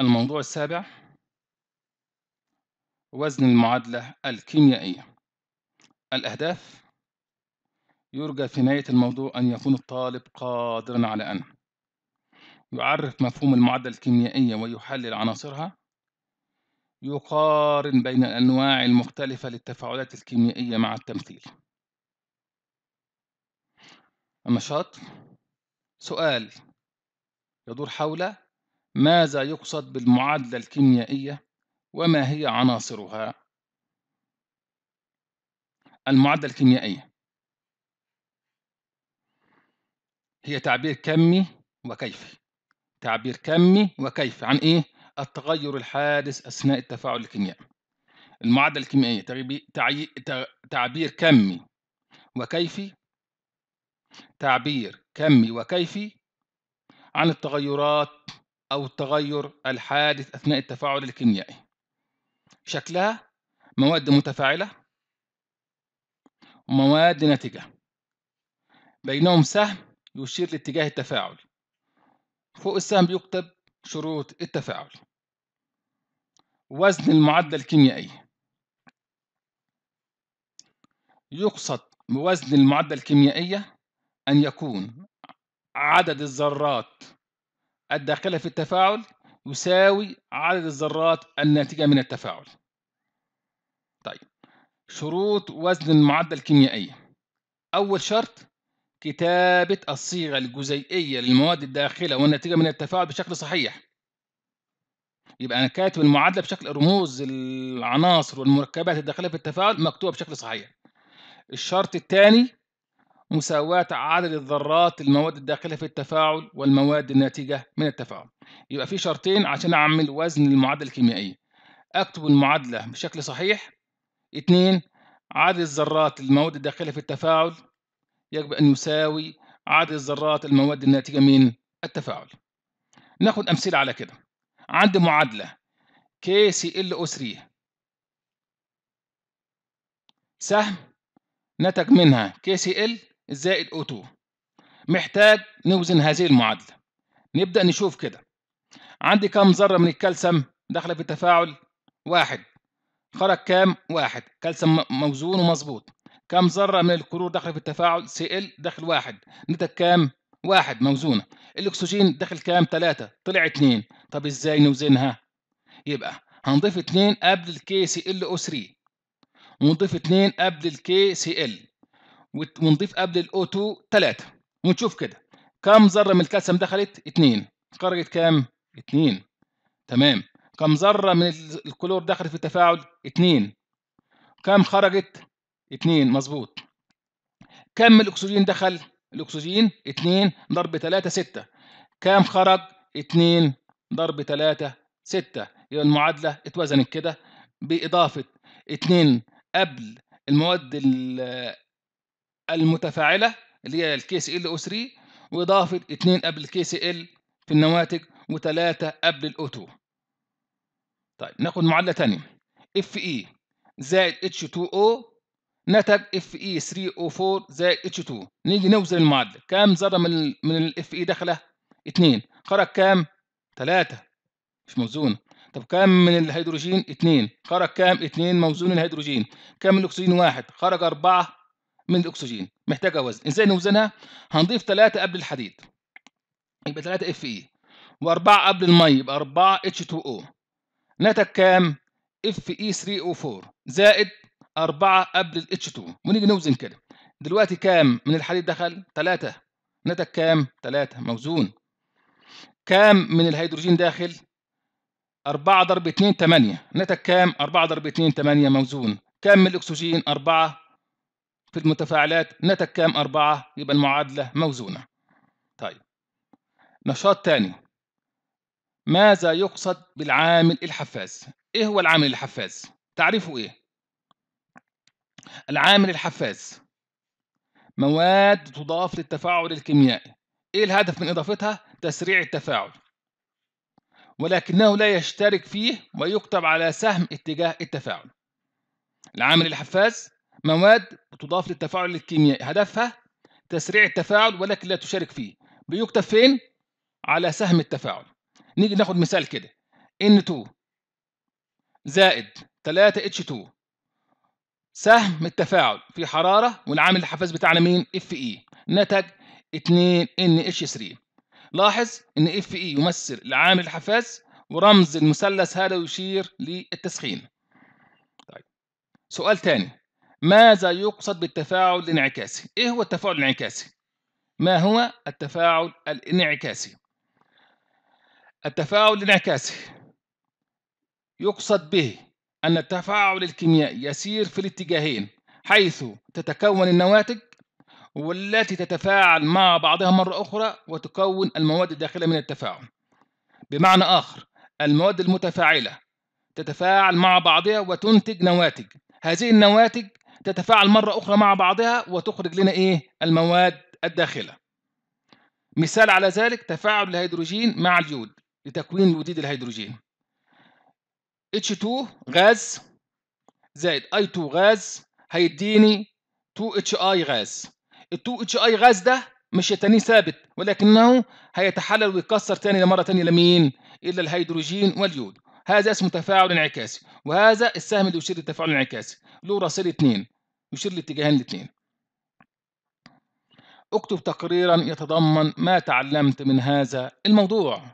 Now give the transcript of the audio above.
الموضوع السابع وزن المعادلة الكيميائية الأهداف يرجى في نهاية الموضوع أن يكون الطالب قادرا على أن يعرف مفهوم المعادلة الكيميائية ويحلل عناصرها يقارن بين الأنواع المختلفة للتفاعلات الكيميائية مع التمثيل النشاط سؤال يدور حول ماذا يقصد بالمعادلة الكيميائية وما هي عناصرها؟ المعادلة الكيميائية هي تعبير كمي وكيفي تعبير كمي وكيفي عن إيه؟ التغير الحادث أثناء التفاعل الكيميائي المعادلة الكيميائية تعبير كمي وكيفي تعبير كمي وكيفي عن التغيرات أو التغير الحادث أثناء التفاعل الكيميائي شكلها مواد متفاعلة ومواد ناتجة بينهم سهم يشير لاتجاه التفاعل فوق السهم بيكتب شروط التفاعل وزن المعدل الكيميائي يقصد بوزن المعدل الكيميائية أن يكون عدد الذرات الداخلة في التفاعل يساوي عدد الذرات الناتجة من التفاعل طيب شروط وزن المعادلة الكيميائية أول شرط كتابة الصيغة الجزيئية للمواد الداخلة والناتجة من التفاعل بشكل صحيح يبقى أنا كاتب المعادلة بشكل رموز العناصر والمركبات الداخلة في التفاعل مكتوبة بشكل صحيح الشرط الثاني مساواة عدد الذرات المواد الداخلة في التفاعل والمواد الناتجة من التفاعل يبقى في شرطين عشان أعمل وزن المعادلة الكيميائية أكتب المعادلة بشكل صحيح اتنين عدد الذرات المواد الداخلة في التفاعل يجب أن يساوي عدد الذرات المواد الناتجة من التفاعل ناخد أمثلة على كده عندي معادلة KClO3 سهم نتج منها KCl زائد O2 محتاج نوزن هذه المعادلة نبدأ نشوف كده عندي كم ذرة من الكالسيوم داخلة في التفاعل واحد خرج كام واحد كالسيوم موزون ومظبوط كم ذرة من الكلور داخلة في التفاعل Cl داخل واحد نتج كام واحد موزونة الأكسجين داخل كام تلاتة طلع اتنين طب ازاي نوزنها يبقى هنضيف اتنين قبل ال KClO3 ونضيف اتنين قبل ال KCl ونضيف قبل 2 3 ونشوف كده كم ذره من الكالسيوم دخلت 2 خرجت كام 2 تمام كم ذره من الكلور دخلت في التفاعل 2 كم خرجت 2 مظبوط كم الاكسجين دخل الاكسجين 2 ضرب 3 6 كم خرج 2 ضرب 3 6 يبقى المعادله اتوزنت كده باضافه 2 قبل المواد المتفاعلة اللي هي الكي سي ال او 3 وإضافة 2 قبل الكي سي ال في النواتج و3 قبل الاو 2 طيب ناخد معادلة تانية اف اي e زائد اتش 2 او نتج اف اي 3 او 4 زائد اتش 2 نيجي نوزن المعادلة كام ذرة من من الاف اي e داخلة 2 خرج كام 3 مش موزونة طب كام من الهيدروجين 2 خرج كام 2 موزون الهيدروجين كام من الاكسجين 1 خرج 4 من الاكسجين محتاجه وزن ازاي نوزنها هنضيف 3 قبل الحديد يبقى 3 اف اي و4 قبل المي يبقى 4 اتش 2 او ناتج كام اف اي 3 او 4 زائد 4 قبل الاتش 2 ونيجي نوزن كده دلوقتي كام من الحديد دخل 3 ناتج كام 3 موزون كام من الهيدروجين داخل 4 ضرب 2 8 ناتج كام 4 ضرب 2 8 موزون كام من الاكسجين 4 في المتفاعلات نتج كام أربعة يبقى المعادلة موزونة طيب نشاط تاني ماذا يقصد بالعامل الحفاز إيه هو العامل الحفاز تعريفه إيه العامل الحفاز مواد تضاف للتفاعل الكيميائي إيه الهدف من إضافتها تسريع التفاعل ولكنه لا يشترك فيه ويكتب على سهم اتجاه التفاعل العامل الحفاز مواد تضاف للتفاعل الكيميائي هدفها تسريع التفاعل ولكن لا تشارك فيه بيكتب فين على سهم التفاعل نيجي ناخد مثال كده N2 زائد 3H2 سهم التفاعل في حرارة والعامل الحفاز بتاعنا مين Fe نتج 2NH3 لاحظ ان Fe يمثل العامل الحفاز ورمز المثلث هذا يشير للتسخين طيب سؤال تاني ماذا يقصد بالتفاعل الانعكاسي؟ إيه هو التفاعل الانعكاسي؟ ما هو التفاعل الانعكاسي؟ التفاعل الانعكاسي يقصد به أن التفاعل الكيميائي يسير في الاتجاهين حيث تتكون النواتج والتي تتفاعل مع بعضها مرة أخرى وتكون المواد الداخلة من التفاعل بمعنى آخر المواد المتفاعلة تتفاعل مع بعضها وتنتج نواتج هذه النواتج تتفاعل مرة أخرى مع بعضها وتخرج لنا إيه المواد الداخلة مثال على ذلك تفاعل الهيدروجين مع اليود لتكوين وديد الهيدروجين H2 غاز زائد I2 غاز هيديني 2HI غاز ال 2HI غاز ده مش هيتنيه ثابت ولكنه هيتحلل ويكسر تاني لمرة تانية لمين؟ إلا الهيدروجين واليود هذا اسمه تفاعل انعكاسي وهذا السهم اللي يشير للتفاعل الانعكاسي له راسين اثنين يشير لاتجاهين الاثنين اكتب تقريرا يتضمن ما تعلمت من هذا الموضوع